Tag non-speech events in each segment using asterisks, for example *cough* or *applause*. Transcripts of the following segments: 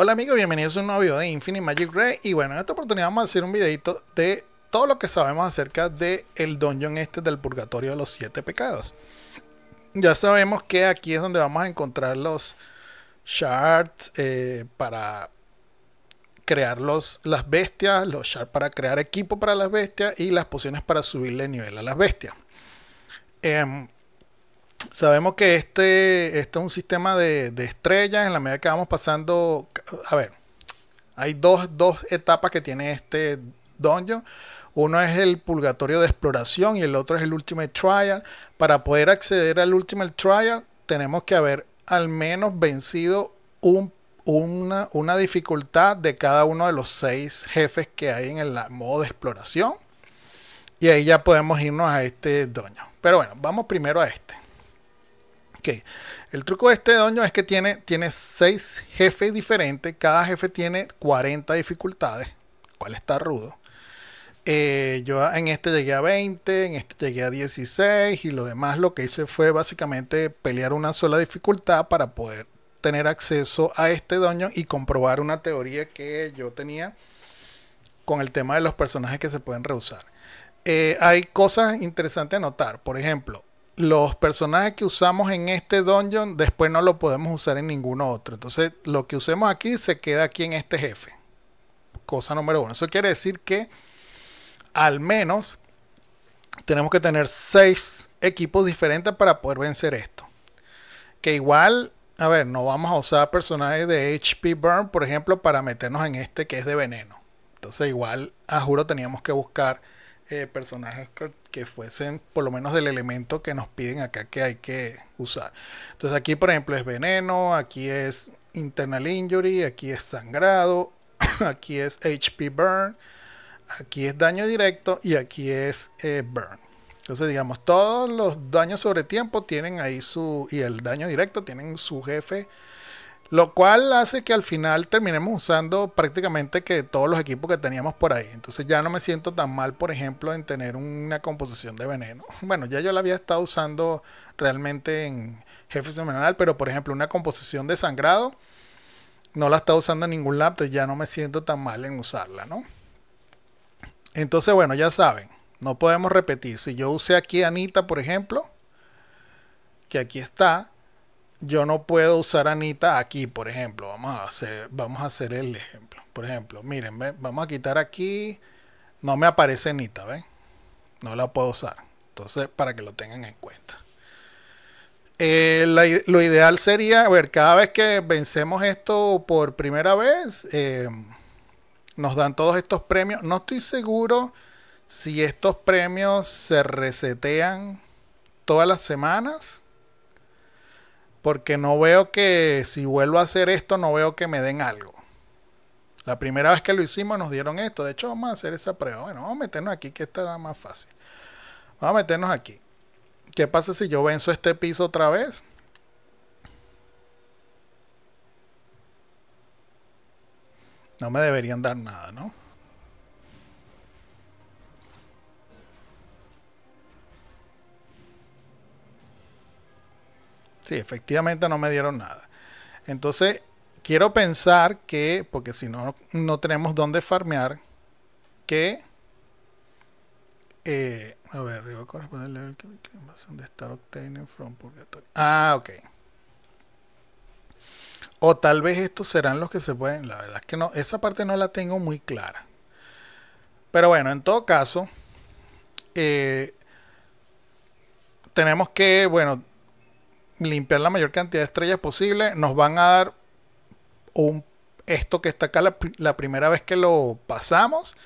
Hola amigos, bienvenidos a un nuevo video de Infinite Magic Ray y bueno, en esta oportunidad vamos a hacer un videito de todo lo que sabemos acerca del el dungeon este del purgatorio de los siete pecados. Ya sabemos que aquí es donde vamos a encontrar los shards eh, para crear los, las bestias, los shards para crear equipo para las bestias y las pociones para subirle nivel a las bestias. Em, sabemos que este, este, es un sistema de, estrellas en la medida que vamos pasando. A ver, hay dos, etapas que tiene este dungeon. Uno es el purgatorio de exploración y el otro es el Ultimate Trial. Para poder acceder al Ultimate Trial tenemos que haber al menos vencido una, una, dificultad de cada uno de los seis jefes que hay en el modo de exploración. Y ahí ya podemos irnos a este doño. Pero bueno, vamos primero a este el truco de este doño es que tiene, tiene seis jefes diferentes, cada jefe tiene 40 dificultades, ¿Cuál está rudo. Eh, yo en este llegué a 20, en este llegué a 16 y lo demás lo que hice fue básicamente pelear una sola dificultad para poder tener acceso a este doño y comprobar una teoría que yo tenía con el tema de los personajes que se pueden rehusar. Eh, hay cosas interesantes a notar. Por ejemplo, los personajes que usamos en este dungeon después no lo podemos usar en ninguno otro. Entonces, lo que usemos aquí se queda aquí en este jefe. Cosa número uno. Eso quiere decir que al menos tenemos que tener seis equipos diferentes para poder vencer esto. Que igual, a ver, no vamos a usar personajes de HP Burn, por ejemplo, para meternos en este que es de veneno. Entonces, igual, a juro, teníamos que buscar eh, personajes que fuesen por lo menos del elemento que nos piden acá que hay que usar. Entonces aquí por ejemplo es veneno, aquí es internal injury, aquí es sangrado, *coughs* aquí es HP burn, aquí es daño directo y aquí es eh, burn. Entonces digamos todos los daños sobre tiempo tienen ahí su y el daño directo tienen su jefe lo cual hace que al final terminemos usando prácticamente que todos los equipos que teníamos por ahí. Entonces ya no me siento tan mal, por ejemplo, en tener una composición de veneno. *laughs* Bueno, ya yo la había estado usando realmente en jefe semanal, pero por ejemplo una composición de sangrado no la estaba usando en ningún lab, ya no me siento tan mal en usarla, ¿no? Entonces, bueno, ya saben, no podemos repetir. Si yo usé aquí Anita, por ejemplo, que aquí está, yo no puedo usar Anita aquí, por ejemplo. Vamos a hacer, vamos a hacer el ejemplo. Por ejemplo, miren, vamos a quitar aquí. No me aparece Anita, ¿ven? No la puedo usar. Entonces, para que lo tengan en cuenta. Eh, lo ideal sería, a ver, cada vez que vencemos esto por primera vez, eh, nos dan todos estos premios. No estoy seguro si estos premios se resetean todas las semanas porque no veo que si vuelvo a hacer esto, no veo que me den algo. La primera vez que lo hicimos nos dieron esto. De hecho, vamos a hacer esa prueba. Bueno, vamos a meternos aquí que esta es más fácil. Vamos a meternos aquí. ¿Qué pasa si yo venzo este piso otra vez? No me deberían dar nada, ¿no? Sí, efectivamente no me dieron nada. Entonces, quiero pensar que, porque si no, no tenemos dónde farmear, que... Eh, a ver, arriba corresponde level de estar from Ah, ok. O tal vez estos serán los que se pueden. La verdad es que no, esa parte no la tengo muy clara. Pero bueno, en todo caso, eh, tenemos que, bueno, limpiar la mayor cantidad de estrellas posible. Nos van a dar un, esto que está acá la, primera vez que lo pasamos.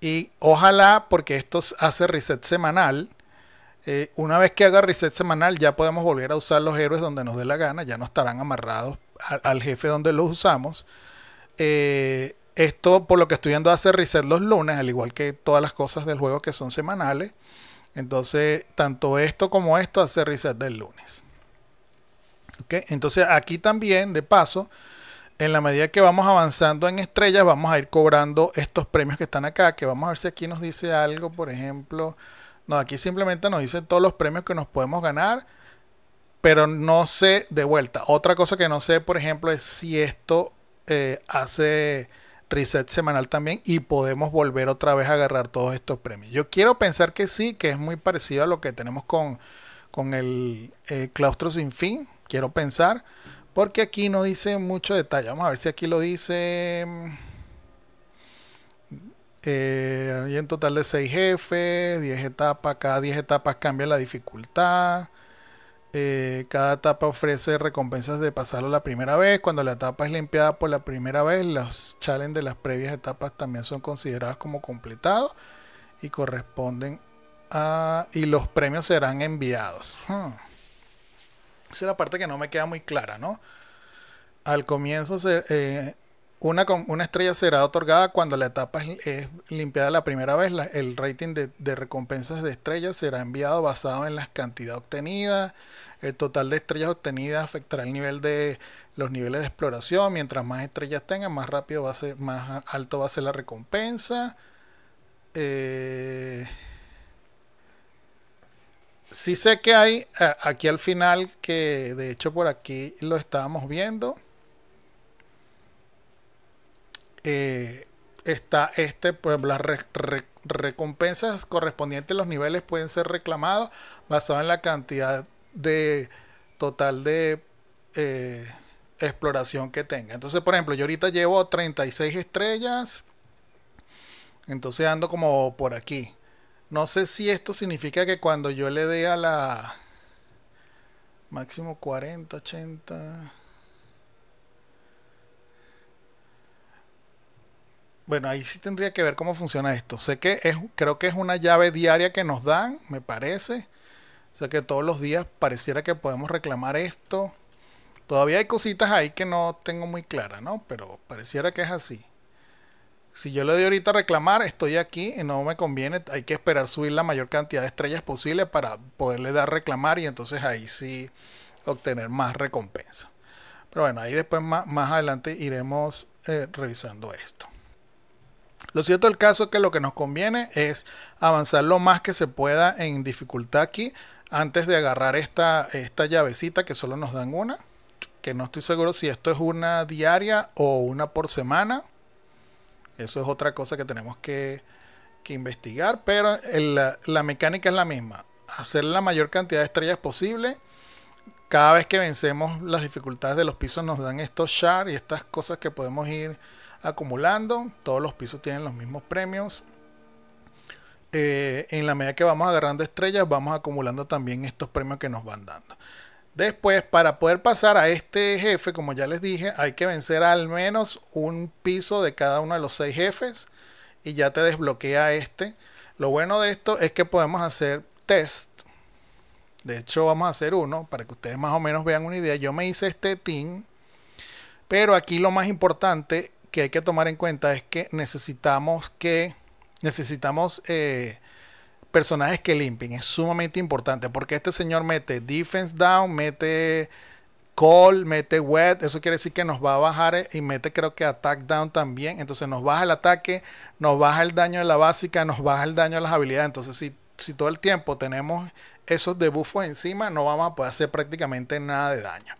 Y ojalá, porque esto hace reset semanal, eh, una vez que haga reset semanal ya podemos volver a usar los héroes donde nos dé la gana, ya no estarán amarrados al, jefe donde los usamos. Eh, esto, por lo que estoy viendo, hace reset los lunes, al igual que todas las cosas del juego que son semanales. Entonces, tanto esto como esto hace reset del lunes. Entonces aquí también, de paso, en la medida que vamos avanzando en estrellas, vamos a ir cobrando estos premios que están acá, que vamos a ver si aquí nos dice algo, por ejemplo, no, aquí simplemente nos dice todos los premios que nos podemos ganar, pero no sé de vuelta. Otra cosa que no sé, por ejemplo, es si esto eh, hace reset semanal también y podemos volver otra vez a agarrar todos estos premios. Yo quiero pensar que sí, que es muy parecido a lo que tenemos con, con el eh, claustro sin fin, quiero pensar, porque aquí no dice mucho detalle. Vamos a ver si aquí lo dice. Mm, hay eh, en total de 6 jefes, 10 etapas, cada 10 etapas cambia la dificultad. Eh, cada etapa ofrece recompensas de pasarlo la primera vez. Cuando la etapa es limpiada por la primera vez, los challenges de las previas etapas también son considerados como completados y corresponden a... y los premios serán enviados. Hmm esa es la parte que no me queda muy clara, ¿no? Al comienzo eh, una, estrella será otorgada cuando la etapa es, limpiada la primera vez. el rating de, recompensas de estrellas será enviado basado en la cantidad obtenida. El total de estrellas obtenidas afectará el nivel de los niveles de exploración. Mientras más estrellas tengan, más rápido va a ser, más alto va a ser la recompensa. Eh, si sé que hay eh, aquí al final, que de hecho por aquí lo estábamos viendo. Eh, está este, por ejemplo, las recompensas correspondientes a los niveles pueden ser reclamados basado en la cantidad de total de eh, exploración que tenga. Entonces, por ejemplo, yo ahorita llevo 36 estrellas. Entonces ando como por aquí. No sé si esto significa que cuando yo le dé a la... Máximo 40, 80... Bueno, ahí sí tendría que ver cómo funciona esto. Sé que es, creo que es una llave diaria que nos dan, me parece. O sea que todos los días pareciera que podemos reclamar esto. Todavía hay cositas ahí que no tengo muy clara, ¿no? Pero pareciera que es así. Si yo le doy ahorita a reclamar, estoy aquí y no me conviene. Hay que esperar subir la mayor cantidad de estrellas posible para poderle dar reclamar y entonces ahí sí obtener más recompensa. Pero bueno, ahí después más, adelante iremos eh, revisando esto. Lo cierto del caso es que lo que nos conviene es avanzar lo más que se pueda en dificultad aquí antes de agarrar esta, esta llavecita que solo nos dan una. Que no estoy seguro si esto es una diaria o una por semana. Eso es otra cosa que tenemos que, investigar, pero la, mecánica es la misma. Hacer la mayor cantidad de estrellas posible. Cada vez que vencemos las dificultades de los pisos nos dan estos shards y estas cosas que podemos ir acumulando. Todos los pisos tienen los mismos premios. Eh, en la medida que vamos agarrando estrellas, vamos acumulando también estos premios que nos van dando. Después, para poder pasar a este jefe, como ya les dije, hay que vencer al menos un piso de cada uno de los seis jefes y ya te desbloquea este. Lo bueno de esto es que podemos hacer test. De hecho, vamos a hacer uno para que ustedes más o menos vean una idea. Yo me hice este team, pero aquí lo más importante que hay que tomar en cuenta es que necesitamos que necesitamos eh, personajes que limpien es sumamente importante porque este señor mete defense down, mete call, mete wet, eso quiere decir que nos va a bajar eh, y mete creo que attack down también, entonces nos baja el ataque, nos baja el daño de la básica, nos baja el daño de las habilidades, entonces si, todo el tiempo tenemos esos debuffos encima no vamos a poder hacer prácticamente nada de daño.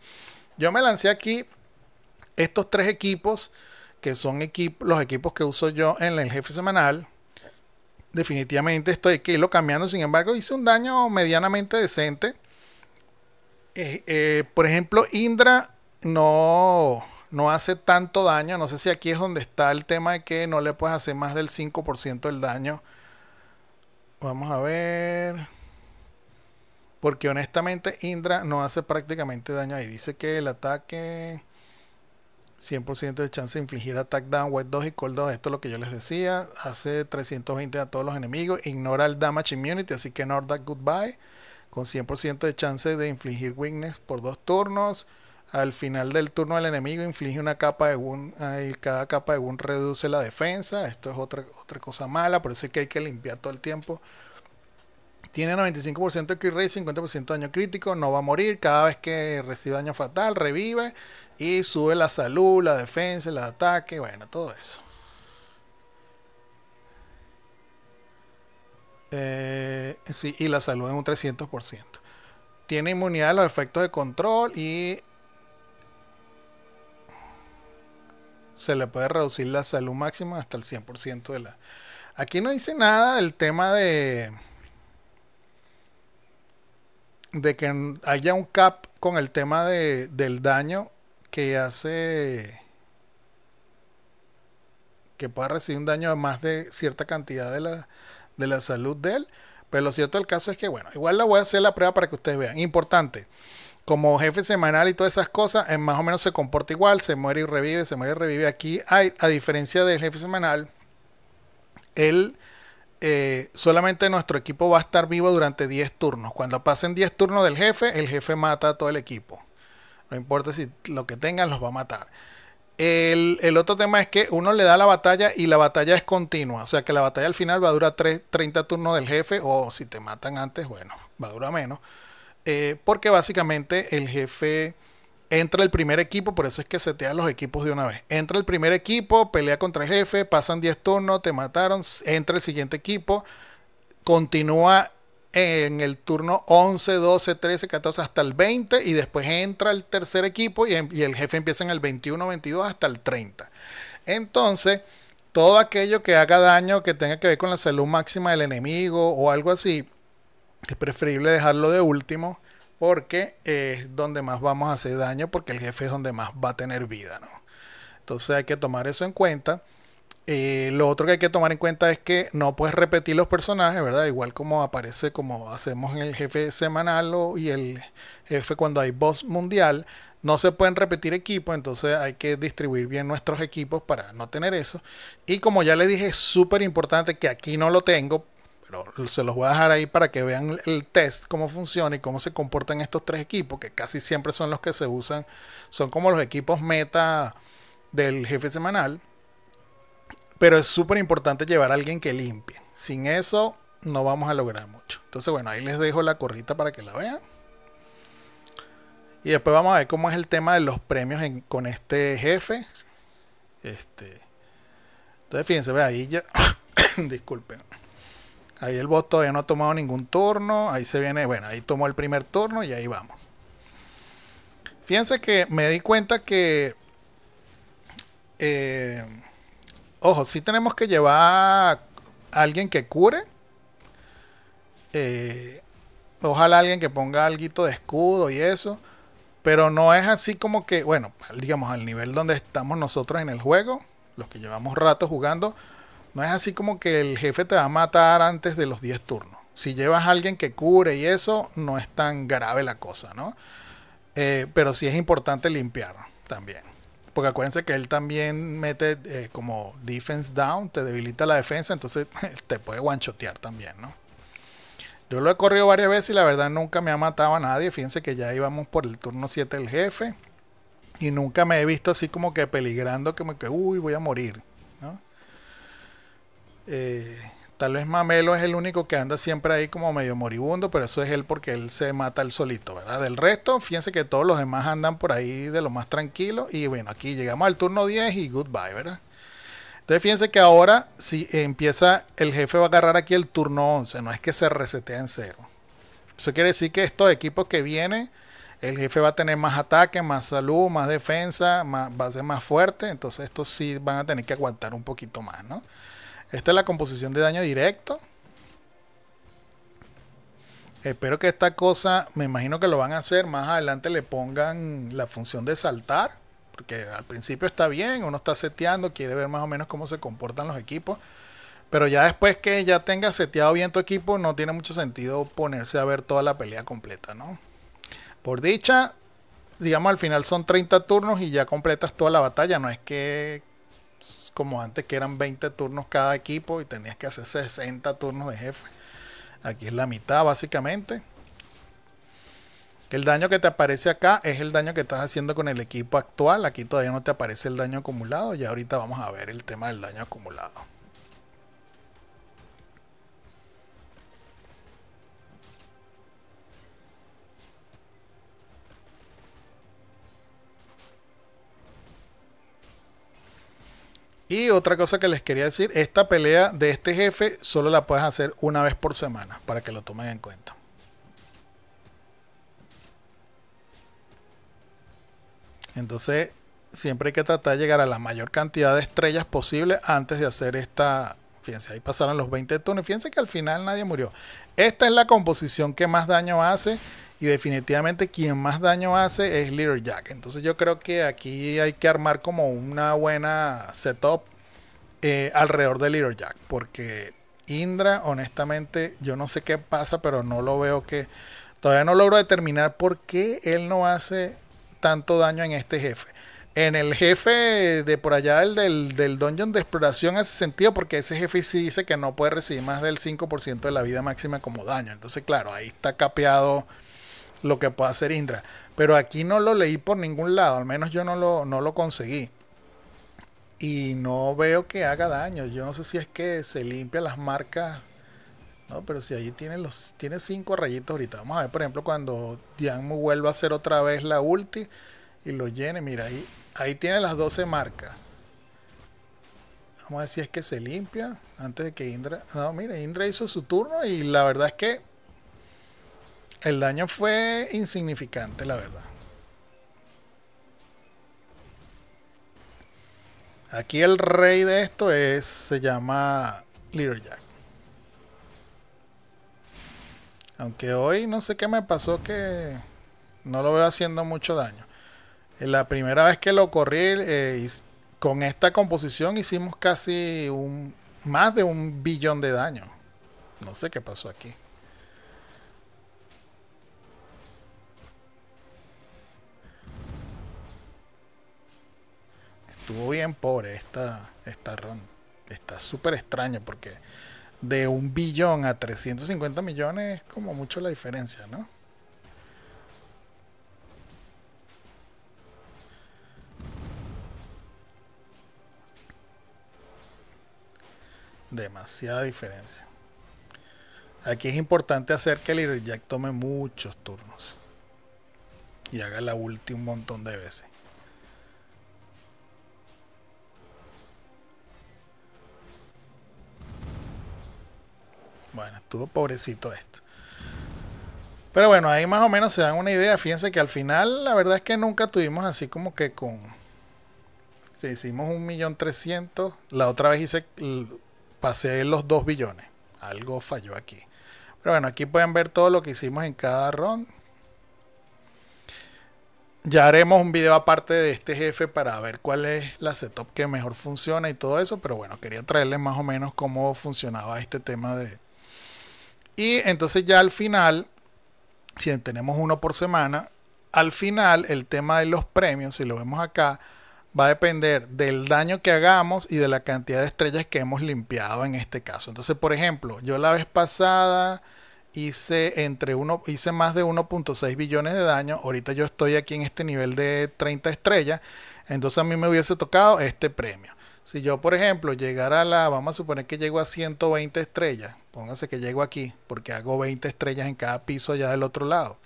Yo me lancé aquí estos tres equipos que son los equipos que uso yo en el jefe semanal definitivamente esto que irlo cambiando, sin embargo, hice un daño medianamente decente. Eh, eh, por ejemplo, Indra no, no hace tanto daño. No sé si aquí es donde está el tema de que no le puedes hacer más del 5% del daño. Vamos a ver. Porque honestamente Indra no hace prácticamente daño ahí. Dice que el ataque... 100% de chance de infligir attack down, wet 2 y cold 2, Esto es lo que yo les decía. Hace 320 a todos los enemigos. Ignora el damage immunity, así que Nordak goodbye. Con 100% de chance de infligir weakness por dos turnos. Al final del turno del enemigo inflige una capa de wound eh, y cada capa de wound reduce la defensa. Esto es otra, otra cosa mala, por eso es que hay que limpiar todo el tiempo. Tiene 95% de kill rate, 50% de daño crítico, no va a morir. Cada vez que recibe daño fatal, revive. Y sube la salud, la defensa, el ataque, bueno, todo eso. Eh, sí, y la salud en un 300%. Tiene inmunidad a los efectos de control y se le puede reducir la salud máxima hasta el 100% de la... Aquí no dice nada del tema de... De que haya un cap con el tema de, del daño que hace que pueda recibir un daño de más de cierta cantidad de la, salud de él. Pero lo cierto del caso es que, bueno, igual la voy a hacer la prueba para que ustedes vean. Importante, como jefe semanal y todas esas cosas, más o menos se comporta igual, se muere y revive, se muere y revive. Aquí hay, a diferencia del jefe semanal, él eh, solamente nuestro equipo va a estar vivo durante 10 turnos. Cuando pasen 10 turnos del jefe, el jefe mata a todo el equipo. No importa si lo que tengan los va a matar. El, otro tema es que uno le da la batalla y la batalla es continua. O sea que la batalla al final va a durar 30 turnos del jefe. O si te matan antes, bueno, va a durar menos. Eh, porque básicamente el jefe entra el primer equipo. Por eso es que se setean los equipos de una vez. Entra el primer equipo, pelea contra el jefe, pasan 10 turnos, te mataron. Entra el siguiente equipo, continúa en el turno 11, 12, 13, 14 hasta el 20 y después entra el tercer equipo y, em, el jefe empieza en el 21, 22 hasta el 30. Entonces, todo aquello que haga daño, que tenga que ver con la salud máxima del enemigo o algo así, es preferible dejarlo de último porque es donde más vamos a hacer daño porque el jefe es donde más va a tener vida, Entonces hay que tomar eso en cuenta. Eh, lo otro que hay que tomar en cuenta es que no puedes repetir los personajes, ¿verdad? Igual como aparece, como hacemos en el jefe semanal o, y el jefe cuando hay boss mundial, no se pueden repetir equipos, entonces hay que distribuir bien nuestros equipos para no tener eso. Y como ya le dije, es súper importante que aquí no lo tengo, pero se los voy a dejar ahí para que vean el test, cómo funciona y cómo se comportan estos tres equipos, que casi siempre son los que se usan, son como los equipos meta del jefe semanal pero es súper importante llevar a alguien que limpie. Sin eso no vamos a lograr mucho. Entonces, bueno, ahí les dejo la corrita para que la vean. Y después vamos a ver cómo es el tema de los premios con este jefe. Este. Entonces, fíjense, ve ahí ya. *coughs* Disculpen. Ahí el bot todavía no ha tomado ningún turno. Ahí se viene. Bueno, ahí tomó el primer turno y ahí vamos. Fíjense que me di cuenta que. Eh, Ojo, si tenemos que llevar a alguien que cure. Eh, ojalá alguien que ponga algo de escudo y eso. Pero no es así como que, bueno, digamos al nivel donde estamos nosotros en el juego, los que llevamos rato jugando, no es así como que el jefe te va a matar antes de los 10 turnos. Si llevas a alguien que cure y eso, no es tan grave la cosa, ¿no? Eh, pero sí es importante limpiar también. Porque acuérdense que él también mete eh, como defense down, te debilita la defensa, entonces *laughs* te puede guanchotear también, ¿no? Yo lo he corrido varias veces y la verdad nunca me ha matado a nadie. Fíjense que ya íbamos por el turno 7 del jefe. Y nunca me he visto así como que peligrando, que me que, uy, voy a morir. ¿no? Eh, Tal vez Mamelo es el único que anda siempre ahí como medio moribundo, pero eso es él porque él se mata él solito, ¿verdad? Del resto, fíjense que todos los demás andan por ahí de lo más tranquilo. Y bueno, aquí llegamos al turno 10 y goodbye, ¿verdad? Entonces fíjense que ahora si empieza, el jefe va a agarrar aquí el turno 11, no es que se resetea en cero. Eso quiere decir que estos equipos que vienen, el jefe va a tener más ataque, más salud, más defensa, más, va a ser más fuerte, entonces estos sí van a tener que aguantar un poquito más, ¿no? Esta es la composición de daño directo. Espero que esta cosa, me imagino que lo van a hacer. Más adelante le pongan la función de saltar. Porque al principio está bien, uno está seteando, quiere ver más o menos cómo se comportan los equipos. Pero ya después que ya tengas seteado bien tu equipo, no tiene mucho sentido ponerse a ver toda la pelea completa, ¿no? Por dicha, digamos al final son 30 turnos y ya completas toda la batalla. No es que como antes que eran 20 turnos cada equipo y tenías que hacer 60 turnos de jefe. Aquí es la mitad básicamente. El daño que te aparece acá es el daño que estás haciendo con el equipo actual. Aquí todavía no te aparece el daño acumulado. Y ahorita vamos a ver el tema del daño acumulado. Y otra cosa que les quería decir, esta pelea de este jefe solo la puedes hacer una vez por semana, para que lo tomen en cuenta. Entonces, siempre hay que tratar de llegar a la mayor cantidad de estrellas posible antes de hacer esta... Fíjense, ahí pasaron los 20 turnos. Fíjense que al final nadie murió. Esta es la composición que más daño hace y definitivamente quien más daño hace es Little Jack. Entonces yo creo que aquí hay que armar como una buena setup eh, alrededor de Little Jack. Porque Indra, honestamente, yo no sé qué pasa, pero no lo veo que... Todavía no logro determinar por qué él no hace tanto daño en este jefe. En el jefe de por allá, el del, del dungeon de exploración, hace sentido porque ese jefe sí dice que no puede recibir más del 5% de la vida máxima como daño. Entonces, claro, ahí está capeado lo que pueda hacer Indra. Pero aquí no lo leí por ningún lado, al menos yo no lo, no lo conseguí. Y no veo que haga daño. Yo no sé si es que se limpia las marcas. No, pero si allí tiene los tiene cinco rayitos ahorita. Vamos a ver, por ejemplo, cuando Dianmu vuelva a hacer otra vez la ulti y lo llene. Mira, ahí, ahí tiene las 12 marcas. Vamos a ver si es que se limpia antes de que Indra. No, mira, Indra hizo su turno y la verdad es que el daño fue insignificante, la verdad. Aquí el rey de esto es, se llama Little Jack. Aunque hoy no sé qué me pasó que no lo veo haciendo mucho daño. Eh, la primera vez que lo corrí eh, con esta composición hicimos casi un, más de un billón de daño. No sé qué pasó aquí. estuvo bien pobre esta, esta ronda. Está súper extraño porque de un billón a 350 millones es como mucho la diferencia, ¿no? Demasiada diferencia. Aquí es importante hacer que el Little Jack tome muchos turnos. Y haga la última un montón de veces. Bueno, estuvo pobrecito esto. Pero bueno, ahí más o menos se dan una idea. Fíjense que al final, la verdad es que nunca tuvimos así como que con. que hicimos un La otra vez hice. Pasé los 2 billones. Algo falló aquí. Pero bueno, aquí pueden ver todo lo que hicimos en cada ron. Ya haremos un video aparte de este jefe para ver cuál es la setup que mejor funciona y todo eso. Pero bueno, quería traerles más o menos cómo funcionaba este tema de, y entonces ya al final, si tenemos uno por semana, al final el tema de los premios, si lo vemos acá, va a depender del daño que hagamos y de la cantidad de estrellas que hemos limpiado en este caso. Entonces, por ejemplo, yo la vez pasada hice entre uno, hice más de 1.6 billones de daño. Ahorita yo estoy aquí en este nivel de 30 estrellas. Entonces a mí me hubiese tocado este premio. Si yo, por ejemplo, llegara a la, vamos a suponer que llego a 120 estrellas, Póngase que llego aquí, porque hago 20 estrellas en cada piso allá del otro lado.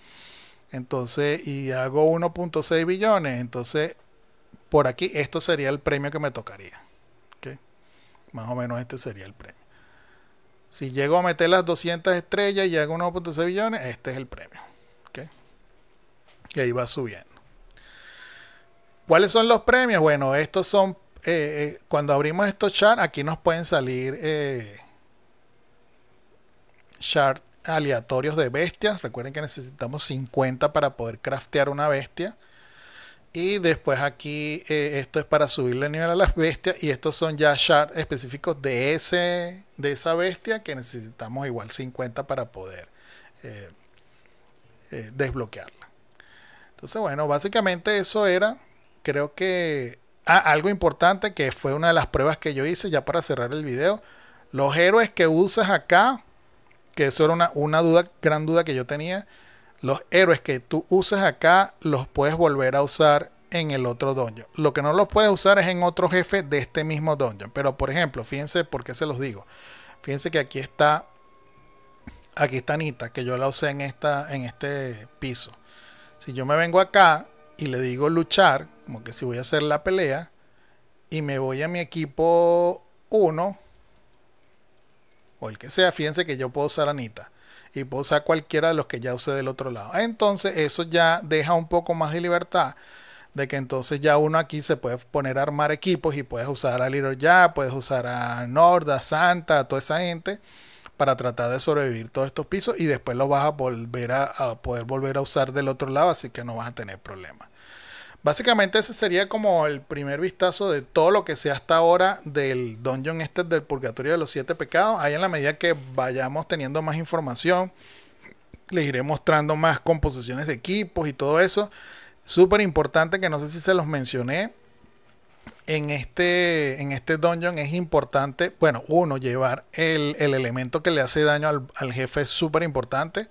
Entonces, y hago 1.6 billones, entonces, por aquí, esto sería el premio que me tocaría. ¿okay? Más o menos este sería el premio. Si llego a meter las 200 estrellas y hago 1.6 billones, este es el premio. que Y ahí va subiendo. ¿Cuáles son los premios? Bueno, estos son eh, eh, cuando abrimos estos Shards aquí nos pueden salir Shards eh, aleatorios de bestias. Recuerden que necesitamos 50 para poder craftear una bestia. Y después aquí, esto es para subirle nivel a las bestias. Y estos son ya shards específicos de, ese, de esa bestia que necesitamos igual 50 para poder desbloquearla. Entonces, bueno, básicamente eso era. Creo que Ah, algo importante que fue una de las pruebas que yo hice ya para cerrar el video. Los héroes que usas acá, que eso era una, duda, gran duda que yo tenía. Los héroes que tú usas acá los puedes volver a usar en el otro dungeon. Lo que no los puedes usar es en otro jefe de este mismo dungeon. Pero por ejemplo, fíjense por qué se los digo. Fíjense que aquí está. Aquí está Anita, que yo la usé en, esta, en este piso. Si yo me vengo acá y le digo luchar, como que si voy a hacer la pelea y me voy a mi equipo 1 o el que sea, fíjense que yo puedo usar Anita y puedo usar cualquiera de los que ya usé del otro lado. Entonces eso ya deja un poco más de libertad de que entonces ya uno aquí se puede poner a armar equipos y puedes usar a Little Ya, puedes usar a Norda, Santa, a toda esa gente para tratar de sobrevivir todos estos pisos y después lo vas a volver a, a poder volver a usar del otro lado, así que no vas a tener problemas. Básicamente ese sería como el primer vistazo de todo lo que sea hasta ahora del dungeon este del purgatorio de los siete pecados. Ahí en la medida que vayamos teniendo más información, les iré mostrando más composiciones de equipos y todo eso. Súper importante que no sé si se los mencioné. En este, en este dungeon es importante, bueno, uno, llevar el, elemento que le hace daño al, jefe es súper importante.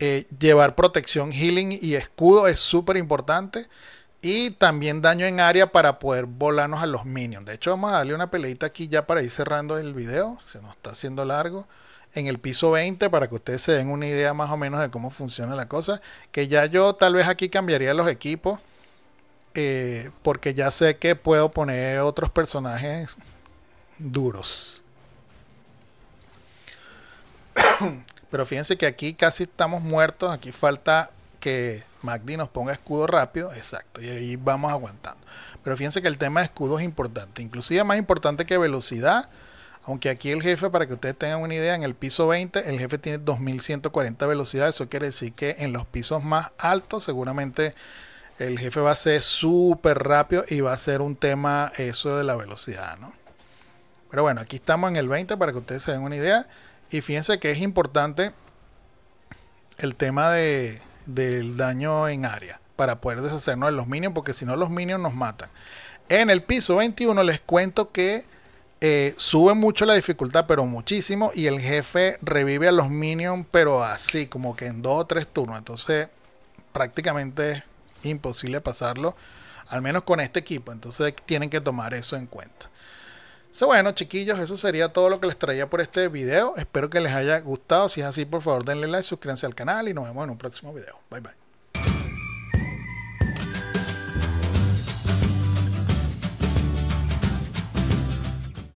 Eh, llevar protección, healing y escudo es súper importante. Y también daño en área para poder volarnos a los minions. De hecho, vamos a darle una peleita aquí ya para ir cerrando el video. Se nos está haciendo largo. En el piso 20 para que ustedes se den una idea más o menos de cómo funciona la cosa. Que ya yo tal vez aquí cambiaría los equipos. Eh, porque ya sé que puedo poner otros personajes duros. *coughs* Pero fíjense que aquí casi estamos muertos. Aquí falta que Magdi nos ponga escudo rápido, exacto, y ahí vamos aguantando. Pero fíjense que el tema de escudo es importante, inclusive más importante que velocidad, aunque aquí el jefe, para que ustedes tengan una idea, en el piso 20 el jefe tiene 2140 velocidad, eso quiere decir que en los pisos más altos seguramente el jefe va a ser súper rápido y va a ser un tema eso de la velocidad, ¿no? Pero bueno, aquí estamos en el 20 para que ustedes se den una idea. Y fíjense que es importante el tema de, del daño en área para poder deshacernos de los minions, porque si no los minions nos matan. En el piso 21 les cuento que eh, sube mucho la dificultad, pero muchísimo, y el jefe revive a los minions, pero así, como que en dos o tres turnos. Entonces, prácticamente es imposible pasarlo, al menos con este equipo. Entonces, tienen que tomar eso en cuenta. So, bueno, chiquillos, eso sería todo lo que les traía por este video. Espero que les haya gustado. Si es así, por favor, denle like, suscríbanse al canal y nos vemos en un próximo video. Bye bye.